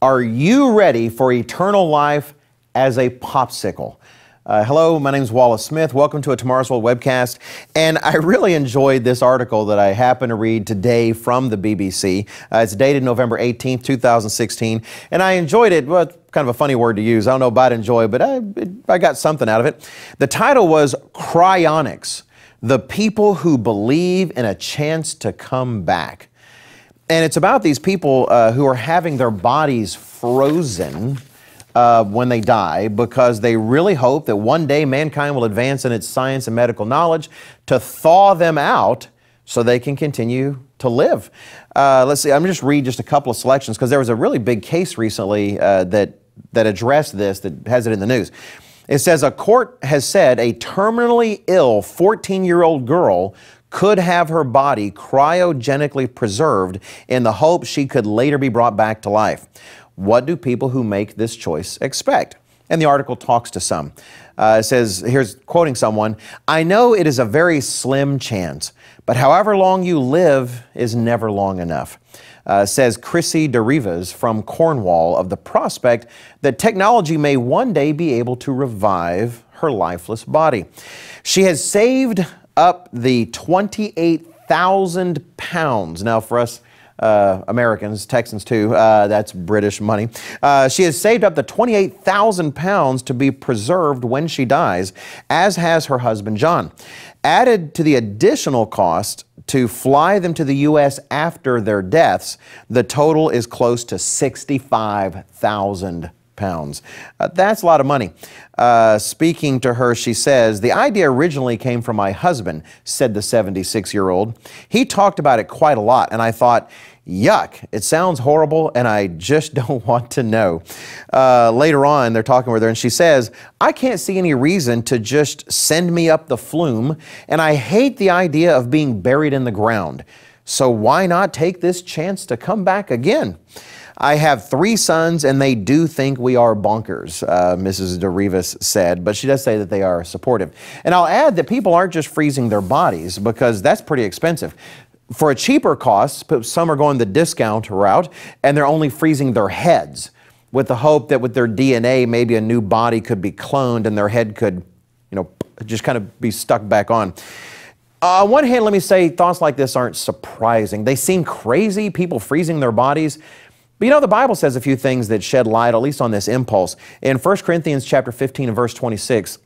Are you ready for eternal life as a popsicle? Uh, hello, my name is Wallace Smith. Welcome to a Tomorrow's World webcast. And I really enjoyed this article that I happened to read today from the BBC. Uh, it's dated November 18th, 2016. And I enjoyed it. Well, kind of a funny word to use. I don't know about enjoy, but I, it, I got something out of it. The title was Cryonics The People Who Believe in a Chance to Come Back. And it's about these people uh, who are having their bodies frozen uh, when they die because they really hope that one day mankind will advance in its science and medical knowledge to thaw them out so they can continue to live. Uh, let's see, I'm just read just a couple of selections because there was a really big case recently uh, that, that addressed this, that has it in the news. It says a court has said a terminally ill 14 year old girl could have her body cryogenically preserved in the hope she could later be brought back to life. What do people who make this choice expect? And the article talks to some. Uh, says, here's quoting someone I know it is a very slim chance, but however long you live is never long enough. Uh, says Chrissy DeRivas from Cornwall of the prospect that technology may one day be able to revive her lifeless body. She has saved up the 28,000 pounds. Now, for us uh, Americans, Texans too, uh, that's British money. Uh, she has saved up the 28,000 pounds to be preserved when she dies, as has her husband John. Added to the additional cost to fly them to the U.S. after their deaths, the total is close to 65,000 pounds. Uh, that's a lot of money. Uh, speaking to her, she says, The idea originally came from my husband, said the 76 year old. He talked about it quite a lot, and I thought, Yuck, it sounds horrible, and I just don't want to know. Uh, later on, they're talking with her, and she says, I can't see any reason to just send me up the flume, and I hate the idea of being buried in the ground. So why not take this chance to come back again? I have three sons, and they do think we are bonkers, uh, Mrs. DeRivas said, but she does say that they are supportive. And I'll add that people aren't just freezing their bodies because that's pretty expensive for a cheaper cost, some are going the discount route and they're only freezing their heads with the hope that with their DNA, maybe a new body could be cloned and their head could, you know, just kind of be stuck back on. Uh, on one hand, let me say thoughts like this aren't surprising. They seem crazy, people freezing their bodies, but you know, the Bible says a few things that shed light, at least on this impulse. In 1 Corinthians chapter 15 and verse 26,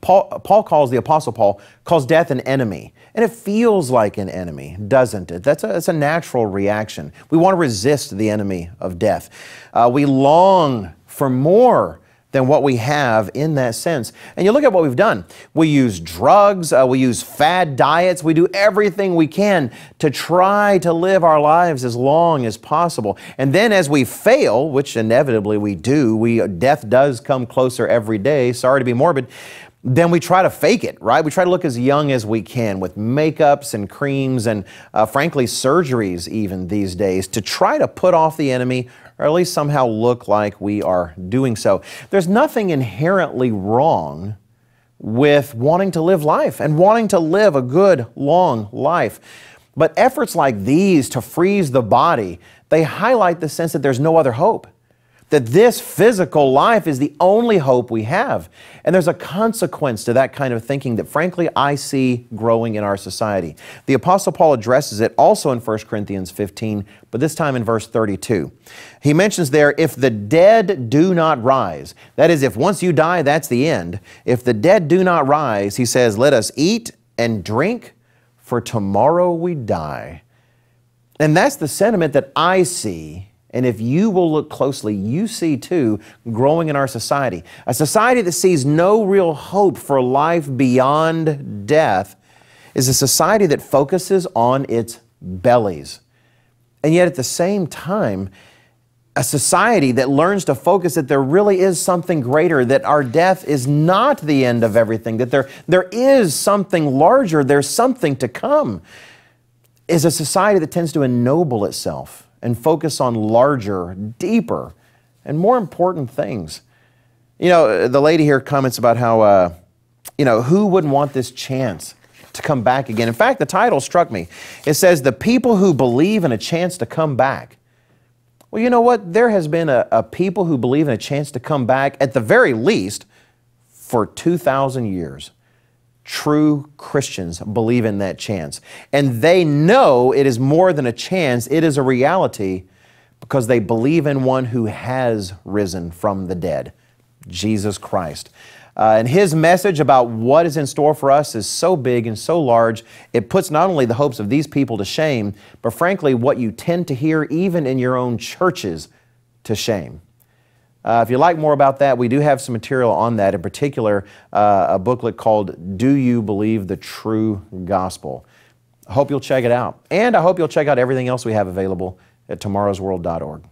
Paul, Paul, calls the Apostle Paul calls death an enemy, and it feels like an enemy, doesn't it? That's a, that's a natural reaction. We want to resist the enemy of death. Uh, we long for more than what we have in that sense. And you look at what we've done. We use drugs, uh, we use fad diets, we do everything we can to try to live our lives as long as possible. And then as we fail, which inevitably we do, we death does come closer every day. Sorry to be morbid then we try to fake it, right? We try to look as young as we can with makeups and creams and, uh, frankly, surgeries even these days to try to put off the enemy or at least somehow look like we are doing so. There's nothing inherently wrong with wanting to live life and wanting to live a good, long life. But efforts like these to freeze the body, they highlight the sense that there's no other hope that this physical life is the only hope we have. And there's a consequence to that kind of thinking that, frankly, I see growing in our society. The Apostle Paul addresses it also in 1 Corinthians 15, but this time in verse 32. He mentions there, if the dead do not rise, that is, if once you die, that's the end. If the dead do not rise, he says, let us eat and drink, for tomorrow we die. And that's the sentiment that I see and if you will look closely, you see too growing in our society. A society that sees no real hope for life beyond death is a society that focuses on its bellies. And yet at the same time, a society that learns to focus that there really is something greater, that our death is not the end of everything, that there, there is something larger, there's something to come, is a society that tends to ennoble itself and focus on larger, deeper, and more important things. You know, the lady here comments about how, uh, you know, who wouldn't want this chance to come back again? In fact, the title struck me. It says, The People Who Believe in a Chance to Come Back. Well, you know what? There has been a, a people who believe in a chance to come back, at the very least, for 2,000 years. True Christians believe in that chance. And they know it is more than a chance, it is a reality because they believe in one who has risen from the dead, Jesus Christ. Uh, and his message about what is in store for us is so big and so large, it puts not only the hopes of these people to shame, but frankly, what you tend to hear even in your own churches to shame. Uh, if you like more about that, we do have some material on that, in particular, uh, a booklet called Do You Believe the True Gospel? I hope you'll check it out. And I hope you'll check out everything else we have available at tomorrowsworld.org.